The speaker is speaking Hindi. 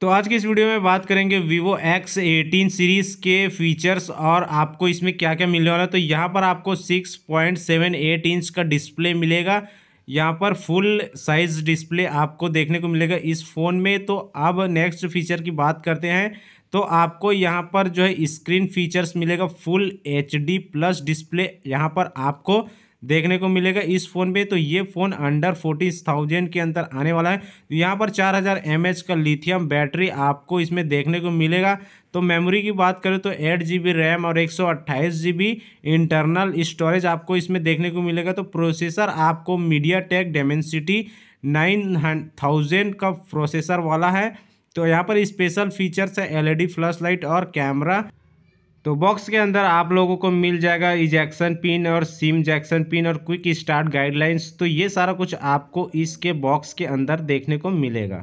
तो आज के इस वीडियो में बात करेंगे वीवो एक्स एटीन सीरीज़ के फीचर्स और आपको इसमें क्या क्या मिलने वाला है तो यहाँ पर आपको six point seven eight inch का डिस्प्ले मिलेगा यहाँ पर फुल साइज़ डिस्प्ले आपको देखने को मिलेगा इस फ़ोन में तो अब नेक्स्ट फीचर की बात करते हैं तो आपको यहाँ पर जो है स्क्रीन फीचर्स मिलेगा full H D plus display यहाँ पर आपको देखने को मिलेगा इस फ़ोन पे तो ये फ़ोन अंडर फोर्टी थाउजेंड के अंदर आने वाला है तो यहाँ पर चार हज़ार एम एच का लिथियम बैटरी आपको इसमें देखने को मिलेगा तो मेमोरी की बात करें तो एट जी बी रैम और एक सौ अट्ठाईस जी बी इंटरनल स्टोरेज आपको इसमें देखने को मिलेगा तो प्रोसेसर आपको MediaTek Dimensity nine thousand का प्रोसेसर वाला है तो यहाँ पर स्पेशल फीचर्स है एलईडी लाइट e और कैमरा तो बॉक्स के अंदर आप लोगों को मिल जाएगा इजेक्शन पिन और सिम जैक्सन पिन और क्विक स्टार्ट गाइडलाइंस तो ये सारा कुछ आपको इसके बॉक्स के अंदर देखने को मिलेगा